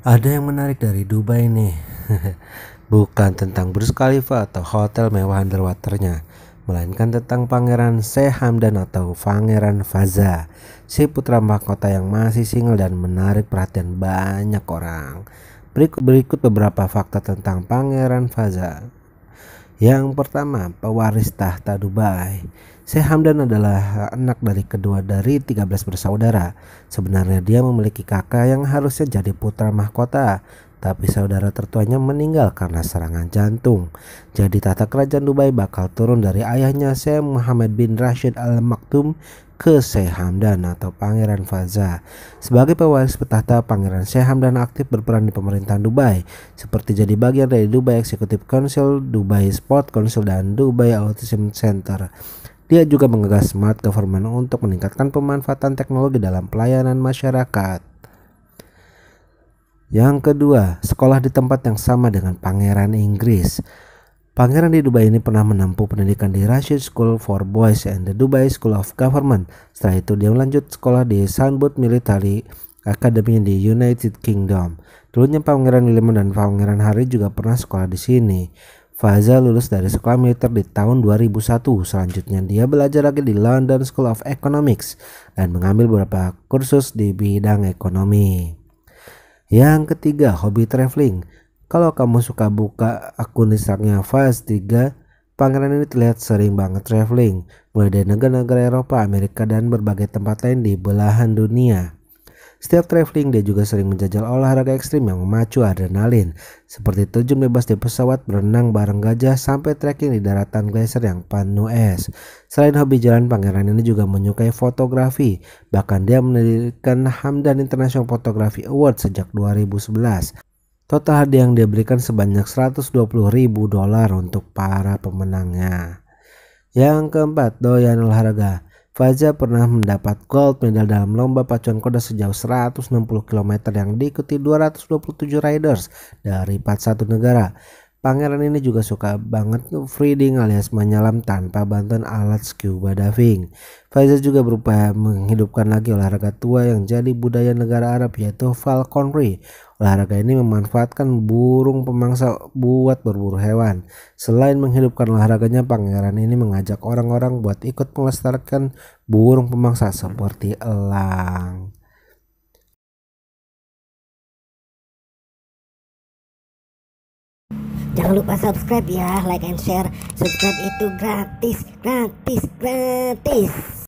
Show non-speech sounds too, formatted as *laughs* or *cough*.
Ada yang menarik dari Dubai nih. *laughs* Bukan tentang Burj Khalifa atau hotel mewah underwaternya, melainkan tentang Pangeran Sheikh Hamdan atau Pangeran Faza, si putra mahkota yang masih single dan menarik perhatian banyak orang. Berikut berikut beberapa fakta tentang Pangeran Faza. Yang pertama, pewaris tahta Dubai. Syekh Hamdan adalah anak dari kedua dari 13 bersaudara. Sebenarnya dia memiliki kakak yang harusnya jadi putra mahkota, tapi saudara tertuanya meninggal karena serangan jantung. Jadi tata kerajaan Dubai bakal turun dari ayahnya Sheikh Muhammad bin Rashid Al Maktum ke Sheikh Hamdan atau Pangeran Faza. Sebagai pewaris petahta, Pangeran Sheikh Hamdan aktif berperan di pemerintahan Dubai, seperti jadi bagian dari Dubai Executive Council, Dubai Sport Council, dan Dubai Autism Center. Dia juga menggagas smart government untuk meningkatkan pemanfaatan teknologi dalam pelayanan masyarakat. Yang kedua, sekolah di tempat yang sama dengan pangeran Inggris. Pangeran di Dubai ini pernah menempuh pendidikan di Rashid School for Boys and the Dubai School of Government. Setelah itu dia melanjut sekolah di Sanbud Military Academy di United Kingdom. Dulunya Pangeran William dan Pangeran Harry juga pernah sekolah di sini. Faza lulus dari sekolah militer di tahun 2001. Selanjutnya dia belajar lagi di London School of Economics dan mengambil beberapa kursus di bidang ekonomi. Yang ketiga, hobi traveling. Kalau kamu suka buka akun Instagramnya Fast 3, pangeran ini terlihat sering banget traveling, mulai dari negara-negara Eropa, Amerika, dan berbagai tempat lain di belahan dunia. Setiap traveling, dia juga sering menjajal olahraga ekstrim yang memacu adrenalin, seperti terjun bebas di pesawat, berenang bareng gajah, sampai trekking di daratan glacier yang penuh es. Selain hobi jalan, pangeran ini juga menyukai fotografi. Bahkan dia mendirikan Hamdan International Photography Award sejak 2011. Total hadiah yang dia berikan sebanyak 120 ribu dolar untuk para pemenangnya. Yang keempat, doyan olahraga. Faza pernah mendapat gold medal dalam lomba pacuan kuda sejauh 160 km yang diikuti 227 riders dari 41 negara. Pangeran ini juga suka banget freeding alias menyelam tanpa bantuan alat scuba diving. Faisal juga berupaya menghidupkan lagi olahraga tua yang jadi budaya negara Arab yaitu falconry. Olahraga ini memanfaatkan burung pemangsa buat berburu hewan. Selain menghidupkan olahraganya, pangeran ini mengajak orang-orang buat ikut melestarikan burung pemangsa seperti elang. Jangan lupa subscribe ya, like and share. Subscribe itu gratis, gratis, gratis.